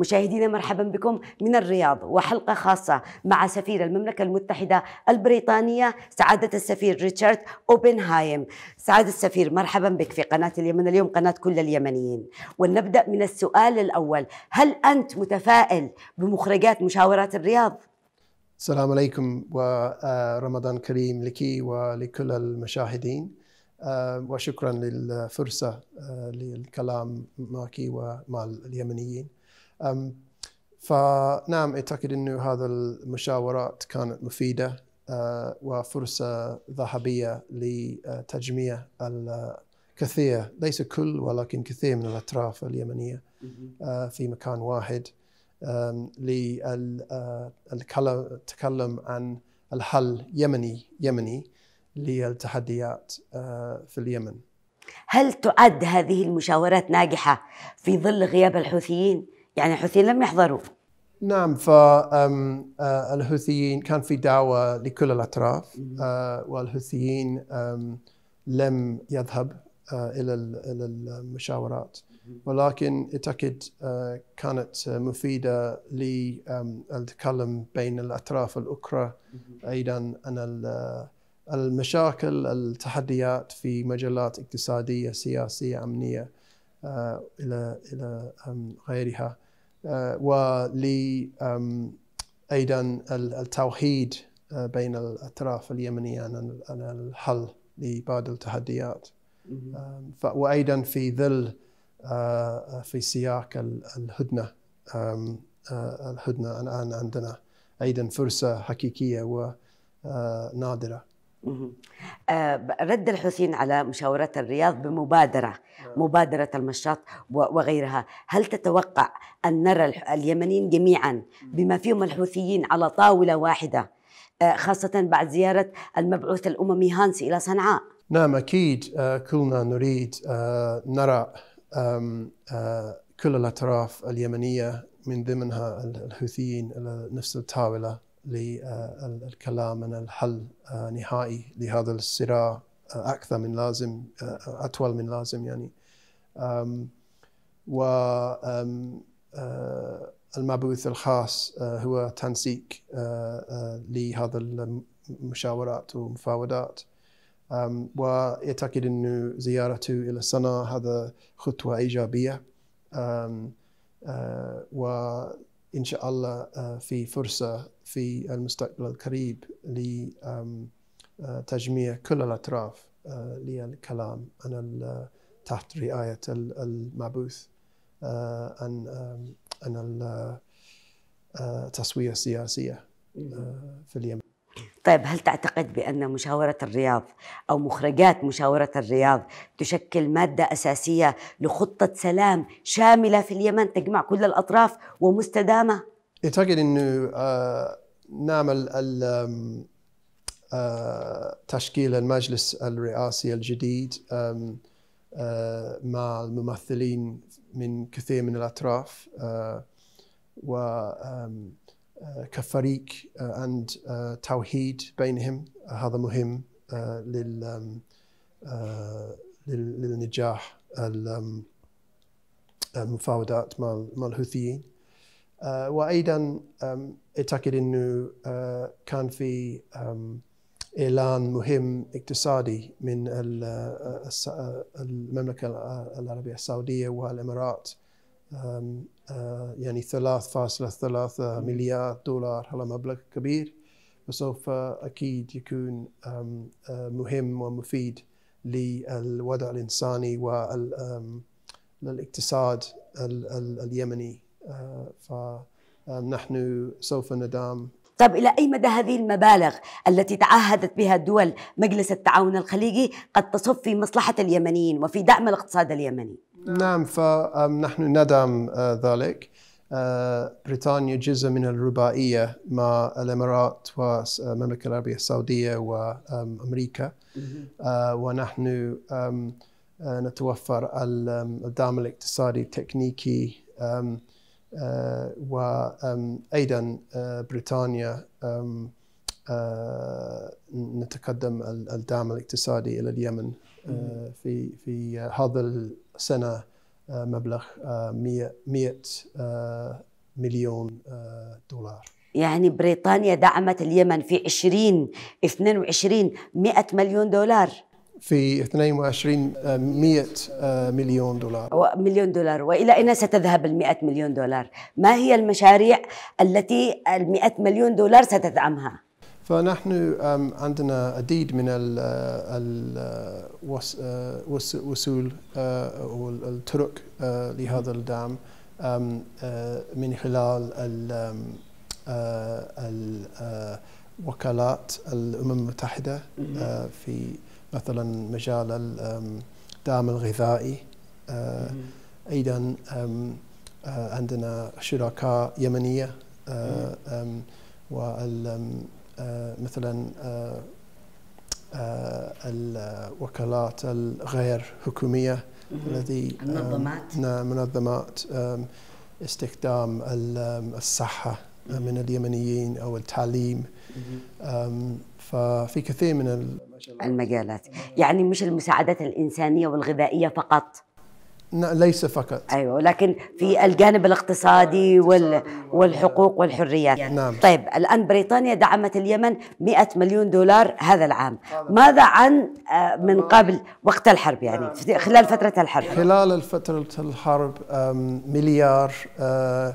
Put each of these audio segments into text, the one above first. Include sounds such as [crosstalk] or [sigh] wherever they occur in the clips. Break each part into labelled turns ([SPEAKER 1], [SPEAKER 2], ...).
[SPEAKER 1] مشاهدينا مرحبا بكم من الرياض وحلقة خاصة مع سفير المملكة المتحدة البريطانية سعادة السفير ريتشارد أوبنهايم سعادة السفير مرحبا بك في قناة اليمن اليوم قناة كل اليمنيين ولنبدأ من السؤال الأول هل أنت متفائل بمخرجات مشاورات الرياض؟
[SPEAKER 2] السلام عليكم ورمضان كريم لك ولكل المشاهدين وشكرا للفرصة آه، للكلام معك ومع اليمنيين فنعم اعتقد انه هذا المشاورات كانت مفيده آه، وفرصه ذهبيه لتجميع الكثير ليس كل ولكن كثير من الاطراف اليمنيه آه، في مكان واحد للتكلم آه، عن الحل يمني يمني
[SPEAKER 1] للتحديات في اليمن. هل تعد هذه المشاورات ناجحه في ظل غياب الحوثيين؟ يعني الحوثيين لم يحضروا
[SPEAKER 2] نعم فالحوثيين كان في دعوة لكل الأطراف والحوثيين لم يذهب إلى إلى المشاورات ولكن أعتقد كانت مفيدة للتكلم بين الأطراف الأخرى أيضا عن المشاكل التحديات في مجالات اقتصادية سياسية أمنية آه، الى الى غيرها آه، ولي ايضا التوحيد آه، بين الاطراف اليمنيه عن الحل لبعض التحديات وايضا في ظل في سياق الهدنه الهدنه الان عندنا ايضا فرصه حقيقيه ونادره
[SPEAKER 1] آه، رد الحسين على مشاورات الرياض بمبادرة نعم. مبادرة المشاط وغيرها هل تتوقع أن نرى اليمنيين جميعا بما فيهم الحوثيين على طاولة واحدة آه، خاصة بعد زيارة المبعوث الأممي هانس إلى صنعاء
[SPEAKER 2] نعم أكيد آه، كلنا نريد نرى كل الأطراف اليمنية من ضمنها الحوثيين على نفس الطاولة للكلام آه، عن الحل آه، نهائي لهذا الصراع آه، أكثر من لازم أطول من لازم يعني و المبعوث الخاص هو تنسيق لهذا المشاورات والمفاوضات ويعتقد أن زيارته إلى صنعاء هذا خطوة إيجابية وإن شاء الله في فرصة في المستقبل القريب لتجميع آه، كل الأطراف آه، للكلام عن آه، تحت رعاية المبعوث عن عن التسوية السياسية في اليمن
[SPEAKER 1] طيب هل تعتقد بأن مشاورة الرياض أو مخرجات مشاورة الرياض تشكل مادة أساسية لخطة سلام شاملة في اليمن تجمع كل الأطراف ومستدامة؟
[SPEAKER 2] أعتقد إيه، أنه نعمل تشكيل المجلس الرئاسي الجديد مع الممثلين من كثير من الأطراف و كفريق عند توحيد بينهم هذا مهم للنجاح المفاوضات مع الحوثيين آه، وايضا اعتقد انه آه، كان في اعلان مهم اقتصادي من آه، المملكه العربيه السعوديه والامارات يعني 3.3 مليار دولار هذا مبلغ كبير وسوف اكيد يكون مهم ومفيد للوضع الانساني والاقتصاد اليمني فنحن
[SPEAKER 1] آه، سوف ندعم طب إلى أي مدى هذه المبالغ التي تعهدت بها دول مجلس التعاون الخليجي قد تصب في مصلحة اليمنيين وفي دعم الاقتصاد اليمني؟
[SPEAKER 2] نعم فنحن آه، ندعم آه، ذلك بريطانيا جزء من الرباعية مع الإمارات والمملكة العربية السعودية وأمريكا ونحن نتوفر الدعم الاقتصادي التكنيكي وأيضا آه، بريطانيا آه، نتقدم الدعم الاقتصادي إلى اليمن آه، في في هذا السنة مبلغ 100 مليون دولار
[SPEAKER 1] يعني بريطانيا دعمت اليمن في 2022 100 مليون دولار في 22 100 آه، آه، مليون دولار مليون دولار والى اين ستذهب ال 100 مليون دولار؟ ما هي المشاريع التي ال 100 مليون دولار ستدعمها؟
[SPEAKER 2] فنحن عندنا عديد من الوسول آه، او الطرق لهذا الدعم من خلال ال الوكالات الامم المتحده في مثلا مجال الدعم الغذائي آه، ايضا آه، عندنا شركاء يمنيه آه، ومثلا الوكالات الغير حكوميه التي منظمات منظمات استخدام الصحه من اليمنيين او التعليم ففي كثير من
[SPEAKER 1] المجالات يعني مش المساعدات الإنسانية والغذائية فقط ليس فقط ايوه لكن في الجانب الاقتصادي آه، وال... والحقوق والحريات يعني. نعم. طيب الان بريطانيا دعمت اليمن 100 مليون دولار هذا العام ماذا عن آه، من قبل وقت الحرب يعني نعم. خلال فتره الحرب خلال
[SPEAKER 2] فتره الحرب مليار آه،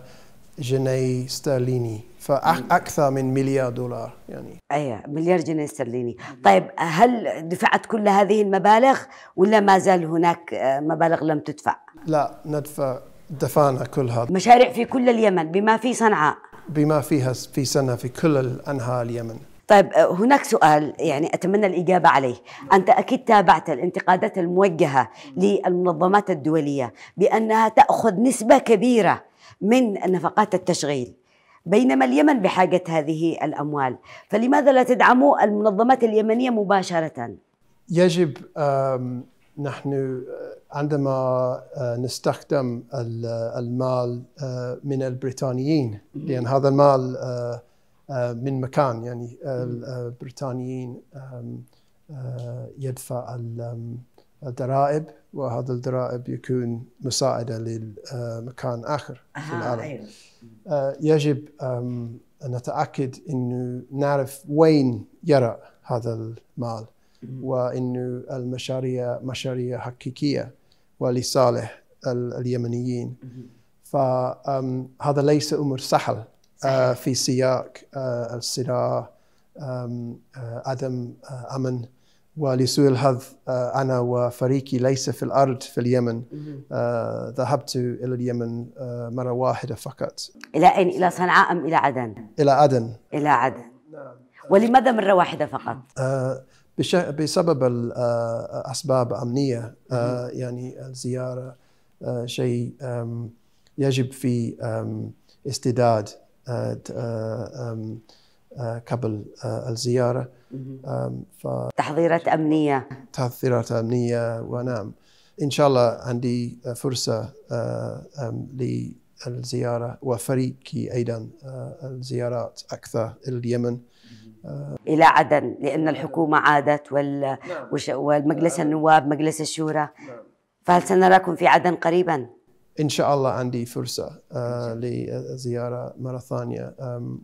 [SPEAKER 2] جنيه استرليني
[SPEAKER 1] فاكثر من مليار دولار يعني ايوه مليار جنيه استرليني طيب هل دفعت كل هذه المبالغ ولا ما زال هناك آه، مبالغ لم تدفع لا ندفع دفعنا كلها مشاريع في كل اليمن بما في صنعاء
[SPEAKER 2] بما فيها في سنه في كل انحاء اليمن
[SPEAKER 1] طيب آه، هناك سؤال يعني اتمنى الاجابه عليه، انت اكيد تابعت الانتقادات الموجهه للمنظمات الدوليه بانها تاخذ نسبه كبيره من نفقات التشغيل، بينما اليمن بحاجة هذه الأموال فلماذا لا تدعموا المنظمات اليمنية مباشرة؟
[SPEAKER 2] يجب نحن آه، عندما آه، نستخدم آه، المال من البريطانيين لأن هذا المال من مكان يعني البريطانيين يدفع الضرائب وهذا الضرائب يكون مساعدة لمكان آخر في العالم أيوه. آه، يجب أن نتأكد أنه نعرف وين يرى هذا المال وأنه المشاريع مشاريع حقيقية ولصالح اليمنيين فهذا ليس أمر سهل آه، في سياق آه، الصراع عدم أمن ولسوء الحظ آه، أنا وفريقي ليس في الأرض في اليمن آه، ذهبت إلى اليمن آه، مرة واحدة فقط
[SPEAKER 1] إلى أين؟ إلى صنعاء أم إلى عدن؟ إلى عدن إلى عدن نعم. ولماذا مرة واحدة فقط؟
[SPEAKER 2] بسبب الاسباب أمنية يعني الزيارة شيء يجب في استداد قبل الزياره ف...
[SPEAKER 1] تحضيرات أمنية
[SPEAKER 2] تحضيرات أمنية ونعم إن شاء الله عندي فرصة للزيارة وفريقي أيضا الزيارات أكثر اليمن
[SPEAKER 1] الى عدن لان الحكومه عادت وال... نعم. والمجلس نعم. النواب مجلس الشورى نعم. فهل سنراكم في عدن قريبا ان شاء الله عندي فرصه
[SPEAKER 2] لزياره مره ثانيه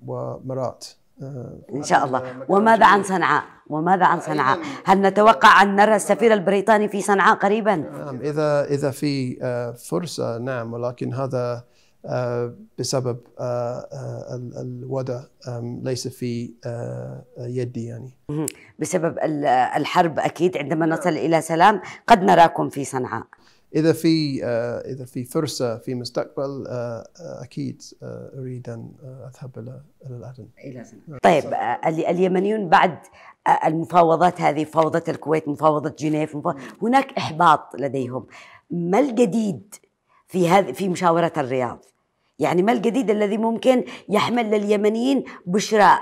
[SPEAKER 1] ومرات آه، إن شاء الله آه، وماذا عن صنعاء وماذا عن صنعاء هل نتوقع أن نرى السفير البريطاني في صنعاء قريبا نعم إذا إذا في آه،
[SPEAKER 2] فرصة نعم ولكن هذا بسبب الوضع
[SPEAKER 1] ليس في يدي يعني بسبب الحرب أكيد عندما نصل إلى سلام قد نراكم في صنعاء اذا في
[SPEAKER 2] آه، اذا في فرصه في مستقبل آه، آه، اكيد اريد ان اذهب الى الى الاردن الى طيب
[SPEAKER 1] اليمنيون بعد المفاوضات هذه مفاوضه الكويت مفاوضه جنيف مفاوضة هناك احباط لديهم ما الجديد في هذه في مشاوره الرياض يعني ما الجديد الذي ممكن يحمل لليمنيين بشرى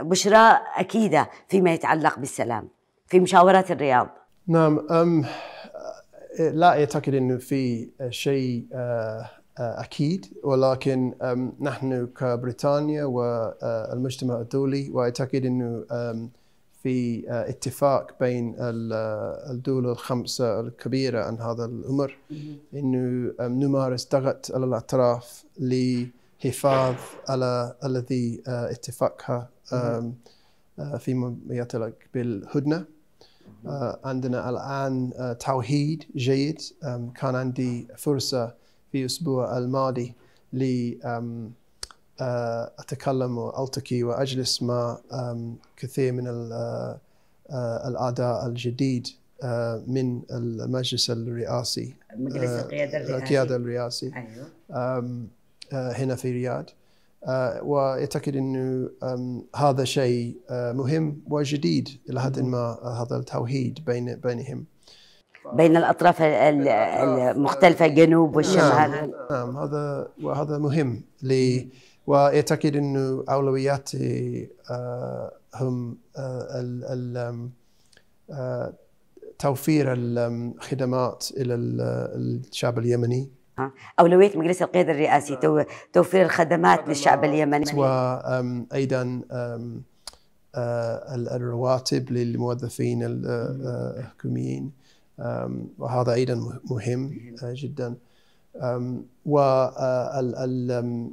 [SPEAKER 1] بشرى اكيده فيما يتعلق بالسلام في مشاورات الرياض
[SPEAKER 2] نعم لا اعتقد انه في شيء آه، آه، اكيد ولكن نحن كبريطانيا والمجتمع آه، الدولي واعتقد انه في اتفاق بين الدول الخمسه الكبيره عن هذا الامر انه نمارس ضغط على الاطراف لحفاظ على الذي اتفقها فيما يتعلق بالهدنه آه، عندنا الآن آه، توحيد جيد كان عندي فرصة في الأسبوع الماضي ل آه، أتكلم وألتقي وأجلس مع كثير من الأعضاء الجديد من المجلس الرئاسي مجلس القيادة الرئاسي القيادة الرئاسي أيوه. هنا في الرياض آه، واعتقد انه هذا شيء آه، مهم وجديد الى حد ما آه، هذا التوحيد بين بينهم
[SPEAKER 1] بين الاطراف المختلفه
[SPEAKER 2] الجنوب نعم. والشمال نعم, نعم هذا وهذا مهم لي واعتقد انه اولوياتي هم توفير الخدمات الى الشعب اليمني
[SPEAKER 1] أولوية مجلس القيادة الرئاسي توفير الخدمات للشعب اليمني وأيضا آه، الرواتب للموظفين
[SPEAKER 2] آه، آه، الحكوميين وهذا أيضا مهم جدا وتحسن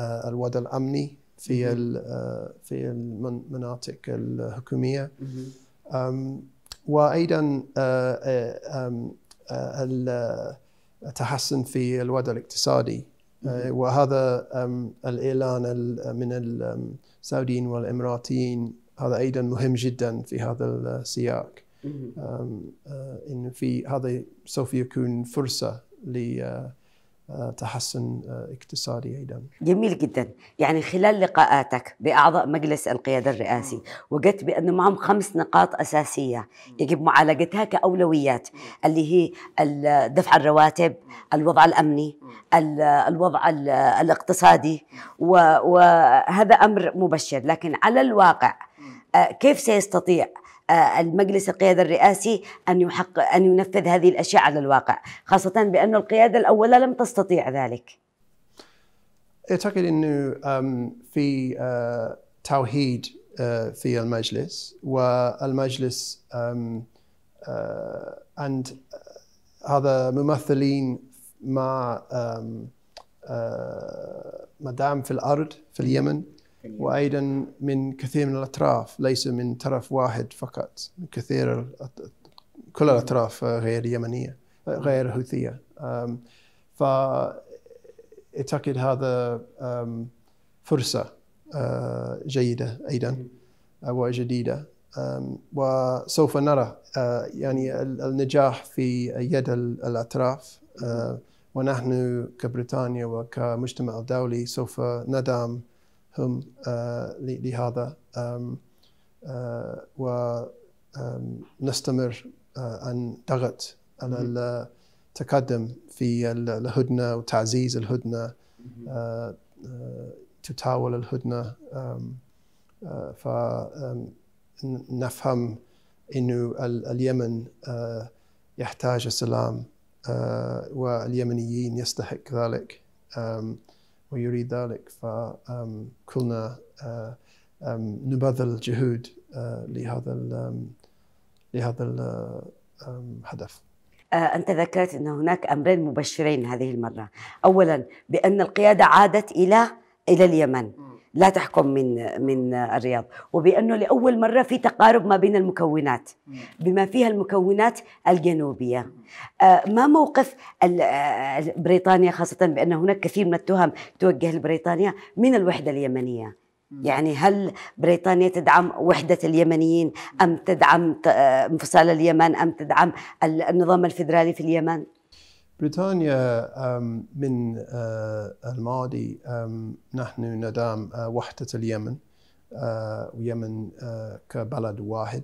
[SPEAKER 2] الوضع الأمني في في المناطق الحكومية وايضا التحسن في الوضع الاقتصادي آه، وهذا الإعلان من السعوديين والإماراتيين هذا أيضا مهم جدا في هذا السياق آه، إن في هذا سوف يكون فرصة ل آه، آه، تحسن آه، اقتصادي ايضا.
[SPEAKER 1] جميل جدا، يعني خلال لقاءاتك باعضاء مجلس القياده الرئاسي وجدت بان معهم خمس نقاط اساسيه يجب معالجتها كاولويات اللي هي دفع الرواتب، الوضع الامني، الوضع الاقتصادي وهذا امر مبشر، لكن على الواقع آه، كيف سيستطيع المجلس القيادة الرئاسي أن يحق أن ينفذ هذه الأشياء على الواقع خاصة بأن القيادة الأولى لم تستطيع ذلك
[SPEAKER 2] أعتقد أنه في توحيد في المجلس والمجلس عند هذا ممثلين مع مدام في الأرض في اليمن وايضا من كثير من الاطراف ليس من طرف واحد فقط كثير كل الاطراف آه، غير يمنيه آه، غير هوثيه فاعتقد هذا فرصه آه، جيده ايضا وجديده وسوف نرى يعني النجاح في يد الاطراف ونحن كبريطانيا وكمجتمع دولي سوف ندعم هم آه، لهذا آه، ونستمر آه، أن ضغط على التقدم في الهدنة وتعزيز الهدنة تتاول الهدنة فنفهم أنه اليمن يحتاج السلام واليمنيين يستحق ذلك ويريد ذلك فكلنا آه، نبذل جهود
[SPEAKER 1] آه، لهذا لهذا الهدف آه، أنت ذكرت أن هناك أمرين مبشرين هذه المرة أولا بأن القيادة عادت إلى إلى اليمن لا تحكم من من الرياض وبانه لاول مره في تقارب ما بين المكونات بما فيها المكونات الجنوبيه آه، ما موقف آه، آه، بريطانيا خاصه بان هناك كثير من التهم توجه لبريطانيا من الوحده اليمنيه يعني هل بريطانيا تدعم وحدة اليمنيين أم تدعم انفصال اليمن أم تدعم النظام الفيدرالي في اليمن؟
[SPEAKER 2] بريطانيا من آه، الماضي نحن ندعم آه، وحدة اليمن آه، ويمن كبلد واحد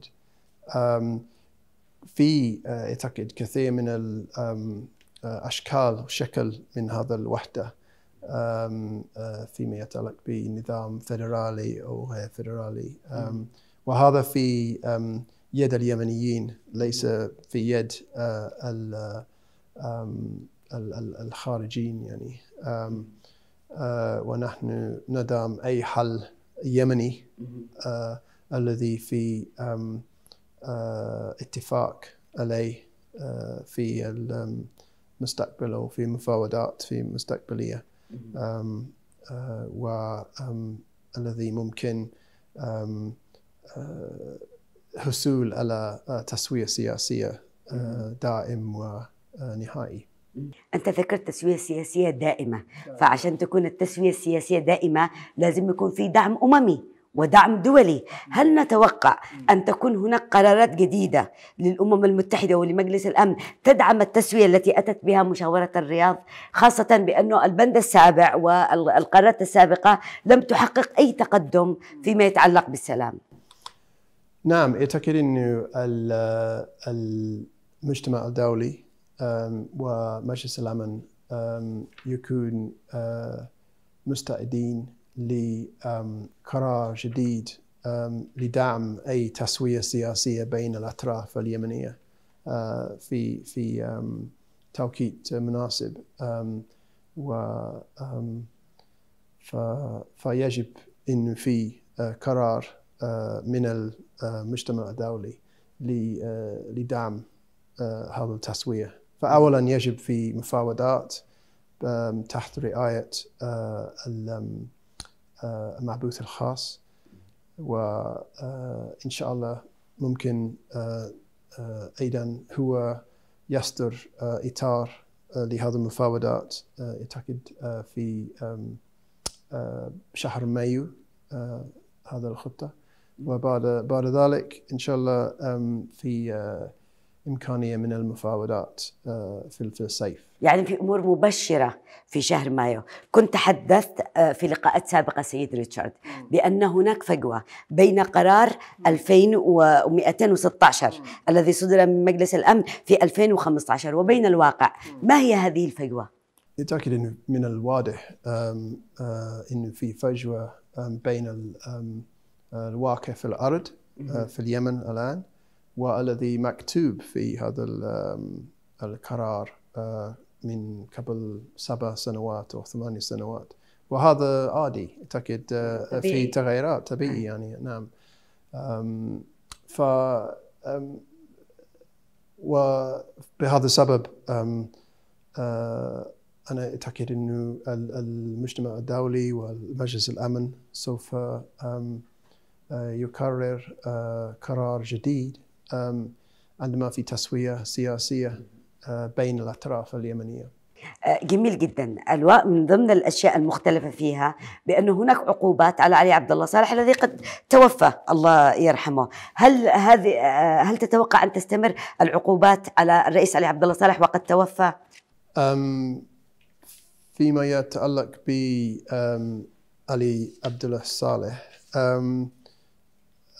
[SPEAKER 2] في أعتقد كثير من الأشكال شكل من هذا الوحدة فيما يتعلق بنظام فيدرالي أو غير فيدرالي وهذا في يد اليمنيين ليس في يد الخارجين يعني آه، ونحن ندعم أي حل يمني آه، الذي في آه، اتفاق عليه في المستقبل أو في مفاوضات في المستقبلية والذي ممكن حصول على تسوية سياسية دائم و
[SPEAKER 1] آه، نهائي أنت ذكرت تسوية سياسية دائمة نعم. فعشان تكون التسوية السياسية دائمة لازم يكون في دعم أممي ودعم دولي هل نتوقع أن تكون هناك قرارات جديدة للأمم المتحدة ولمجلس الأمن تدعم التسوية التي أتت بها مشاورة الرياض خاصة بأنه البند السابع والقرارات السابقة لم تحقق أي تقدم فيما يتعلق بالسلام
[SPEAKER 2] نعم أعتقد أن المجتمع الدولي ومجلس الأمن يكون مستعدين لقرار جديد لدعم أي تسوية سياسية بين الأطراف اليمنية في في توقيت مناسب و فيجب أن في قرار من المجتمع الدولي لدعم هذا التسوية فأولا يجب في مفاوضات تحت رعاية آه، آه، المعبوث الخاص وإن آه، شاء الله ممكن أيضا هو يصدر إطار لهذه المفاوضات أعتقد في شهر مايو هذا الخطة وبعد بعد ذلك إن شاء الله في إمكانية من المفاوضات
[SPEAKER 1] آه، في الصيف يعني في أمور مبشرة في شهر مايو كنت تحدثت آه، في لقاءات سابقة سيد ريتشارد بأن هناك فجوة بين قرار 2216 الذي صدر من مجلس الأمن في 2015 وبين الواقع ما هي هذه الفجوة؟
[SPEAKER 2] يتأكد أنه من الواضح آه، أنه في فجوة بين الواقع في الأرض في اليمن الآن والذي مكتوب في هذا القرار آه، من قبل سبع سنوات أو ثمانية سنوات وهذا عادي أعتقد آه، في تغيرات طبيعي نعم. يعني نعم ف وبهذا السبب آه، أنا أعتقد أنه المجتمع الدولي والمجلس الأمن سوف يكرر قرار جديد عندما في تسوية سياسية
[SPEAKER 1] بين الأطراف اليمنية جميل جدا الواء من ضمن الاشياء المختلفه فيها بانه هناك عقوبات على علي عبد الله صالح الذي قد توفى الله يرحمه هل هذه هل تتوقع ان تستمر العقوبات على الرئيس علي عبد الله صالح وقد توفى
[SPEAKER 2] فيما يتعلق ب علي عبد الله صالح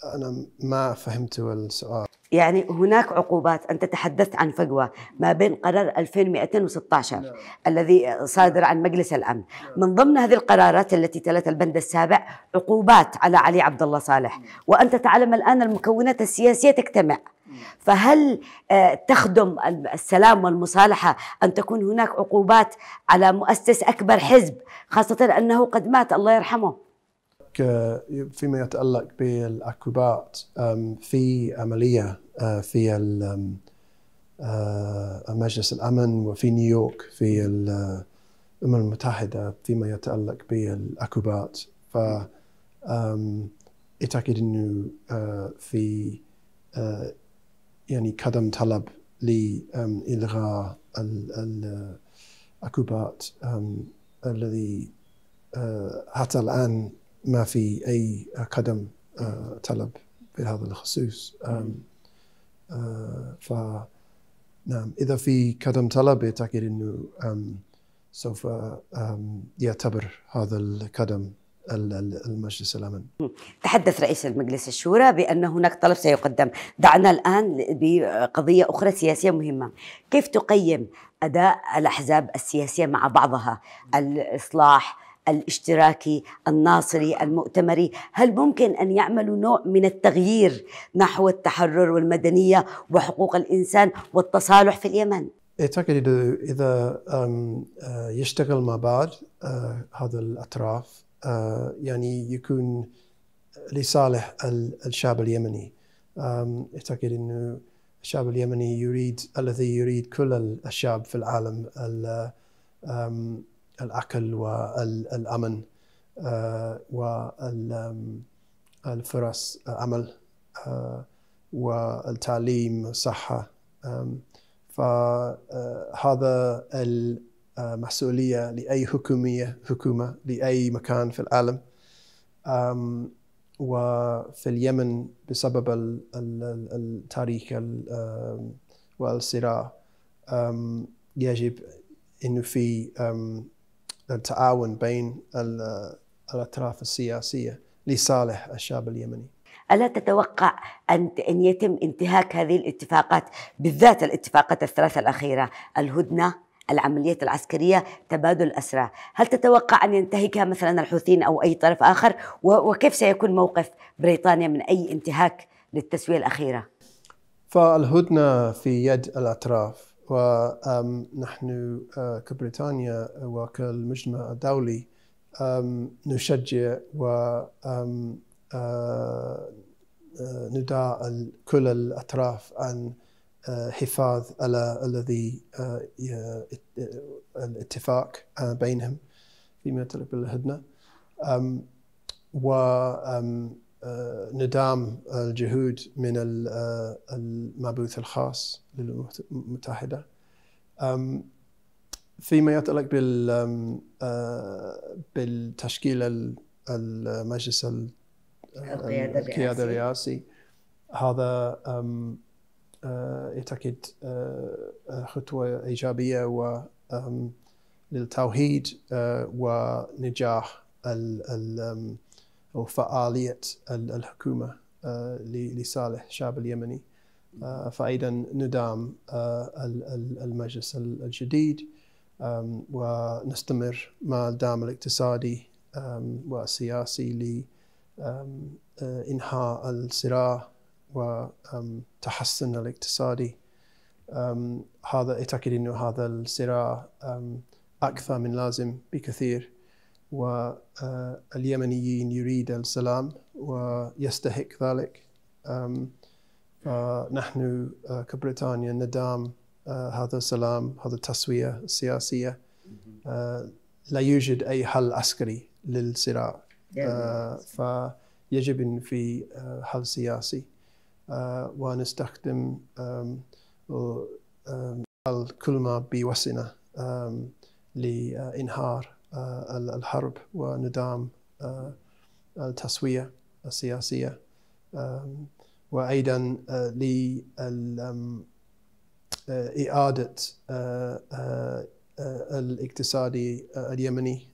[SPEAKER 2] أنا ما
[SPEAKER 1] فهمت السؤال يعني هناك عقوبات أنت تحدثت عن فجوة ما بين قرار 2216 لا. نعم. الذي صادر عن مجلس الأمن لا. نعم. من ضمن هذه القرارات التي تلت البند السابع عقوبات على علي عبد الله صالح نعم. وأنت تعلم الآن المكونات السياسية تجتمع فهل آه، تخدم السلام والمصالحة أن تكون هناك عقوبات على مؤسس أكبر حزب خاصة أنه قد مات الله يرحمه
[SPEAKER 2] Uh, فيما يتعلق بالأكوبات um, في عملية uh, في um, uh, مجلس الأمن وفي نيويورك في الأمم المتحدة فيما يتعلق بالأكوبات ف um, أعتقد أنه في يعني قدم طلب لإلغاء الأكوبات الذي حتى الآن ما في اي قدم آه، طلب بهذا الخصوص آه، ف نعم اذا في قدم طلب اعتقد انه سوف يعتبر هذا القدم المجلس الامن
[SPEAKER 1] تحدث رئيس المجلس الشورى بان هناك طلب سيقدم دعنا الان بقضيه اخرى سياسيه مهمه كيف تقيم اداء الاحزاب السياسيه مع بعضها الاصلاح الاشتراكي الناصري المؤتمري هل ممكن أن يعملوا نوع من التغيير نحو التحرر والمدنية وحقوق الإنسان والتصالح في اليمن؟ إيه،
[SPEAKER 2] أعتقد إذا آه، يشتغل مع بعض آه، هذا الأطراف آه، يعني يكون لصالح الشعب اليمني أعتقد أنه الشعب اليمني يريد الذي يريد كل الشعب في العالم الأكل والأمن آه، والفرص عمل آه، آه، والتعليم والصحة فهذا المسؤولية لأي حكومية حكومة لأي مكان في العالم وفي اليمن بسبب التاريخ والصراع يجب انه في التعاون بين الأطراف السياسية لصالح الشعب اليمني
[SPEAKER 1] ألا تتوقع أن أن يتم انتهاك هذه الاتفاقات بالذات الاتفاقات الثلاثة الأخيرة الهدنة العمليات العسكرية تبادل الأسرى هل تتوقع أن ينتهكها مثلا الحوثيين أو أي طرف آخر وكيف سيكون موقف بريطانيا من أي انتهاك للتسوية الأخيرة؟
[SPEAKER 2] فالهدنة في يد الأطراف ونحن آه، كبريطانيا آه، وكالمجتمع الدولي نشجع و آه، ندعى كل الأطراف عن حفاظ على الذي الاتفاق بينهم فيما يتعلق بالهدنة ندعم الجهود من المبعوث الخاص للامم المتحده فيما يتعلق بال آه، بالتشكيل المجلس القياده الرئاسي هذا اعتقد آه، آه، خطوه ايجابيه و للتوحيد ونجاح أو فعالية الحكومة لصالح الشعب اليمني آه، فأيضا ندعم آه، المجلس الجديد ونستمر مع الدعم الاقتصادي والسياسي لإنهاء آه، الصراع وتحسن الاقتصادي هذا أعتقد أنه هذا الصراع أكثر من لازم بكثير واليمنيين يريد السلام ويستحق ذلك آه، نحن آه، كبريطانيا ندعم آه، هذا السلام هذا التسوية السياسية لا يوجد أي حل عسكري للصراع فيجب أن في حل سياسي ونستخدم كل ما بوسنا لإنهار الحرب وندعم التسوية السياسية وايضا آه، لإعادة آه، آه، الاقتصاد اليمني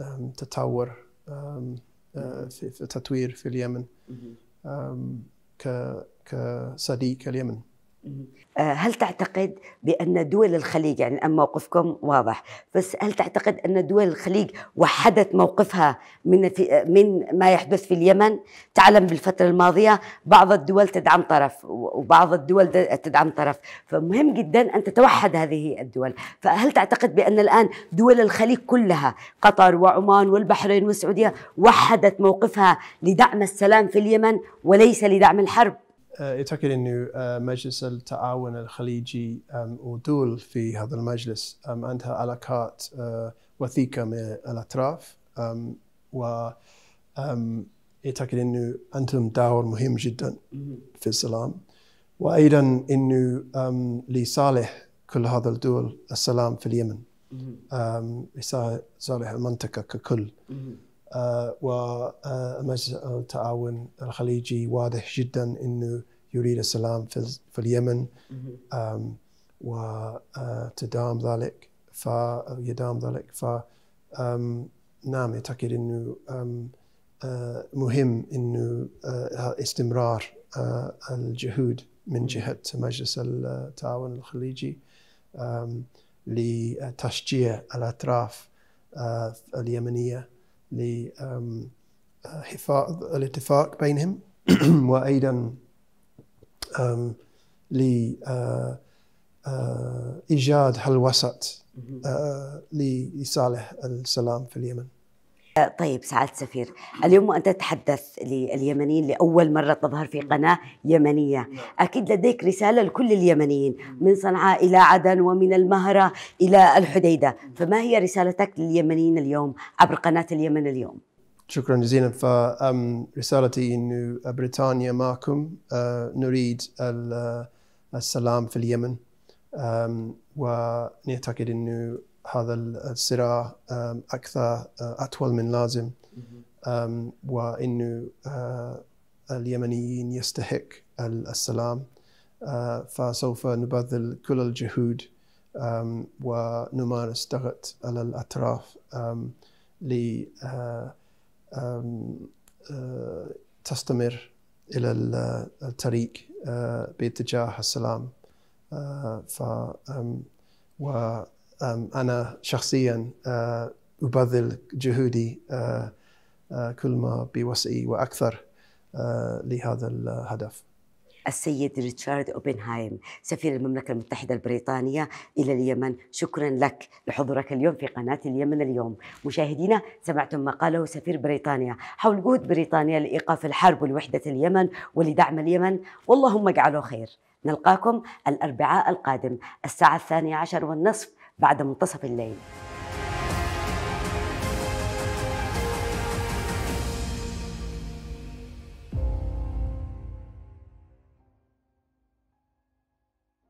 [SPEAKER 2] والتطور في التطوير في اليمن
[SPEAKER 1] كصديق اليمن آه، هل تعتقد بأن دول الخليج يعني أم موقفكم واضح بس هل تعتقد أن دول الخليج وحدت موقفها من في من ما يحدث في اليمن تعلم بالفترة الماضية بعض الدول تدعم طرف وبعض الدول تدعم طرف فمهم جدا أن تتوحد هذه الدول فهل تعتقد بأن الآن دول الخليج كلها قطر وعمان والبحرين والسعودية وحدت موقفها لدعم السلام في اليمن وليس لدعم الحرب
[SPEAKER 2] آه، يتأكد أنه آه، مجلس التعاون الخليجي ودول في هذا المجلس عندها علاقات آه، وثيقة مع الأطراف و يتأكد أنه أنتم دور مهم جدا في السلام وأيضا أنه لصالح كل هذا الدول السلام في اليمن لصالح المنطقة ككل ومجلس آه، التعاون الخليجي واضح جدا انه يريد السلام في اليمن وتدام ذلك فيدام ذلك ف نعم اعتقد انه آه، مهم انه آه، استمرار الجهود من جهه مجلس التعاون الخليجي لتشجيع الاطراف اليمنيه لحفاظ الاتفاق بينهم [clears throat] وايضا لايجاد حل وسط لصالح السلام في
[SPEAKER 1] اليمن طيب سعادة سفير اليوم وأنت تتحدث لليمنيين لأول مرة تظهر في قناة يمنية نعم. أكيد لديك رسالة لكل اليمنيين نعم. من صنعاء إلى عدن ومن المهرة إلى الحديدة نعم. فما هي رسالتك لليمنيين اليوم عبر قناة اليمن اليوم؟
[SPEAKER 2] شكرا جزيلا فرسالتي أن بريطانيا معكم آه، نريد آه، السلام في اليمن ونعتقد أنه هذا الصراع اكثر آه، اطول من لازم وانه آه، اليمنيين يستحق السلام آه، فسوف نبذل كل الجهود ونمارس ضغط على الاطراف لتستمر تستمر إلى الطريق باتجاه السلام ف و أنا شخصيا آه، أبذل جهودي آه، آه، كل ما بوسعي وأكثر لهذا الهدف
[SPEAKER 1] السيد ريتشارد اوبنهايم سفير المملكه المتحده البريطانيه الى اليمن شكرا لك لحضورك اليوم في قناه اليمن اليوم مشاهدينا سمعتم ما قاله سفير بريطانيا حول جهود بريطانيا لايقاف الحرب ولوحده اليمن ولدعم اليمن واللهم اجعله خير نلقاكم الاربعاء القادم الساعه الثانيه عشر والنصف بعد منتصف الليل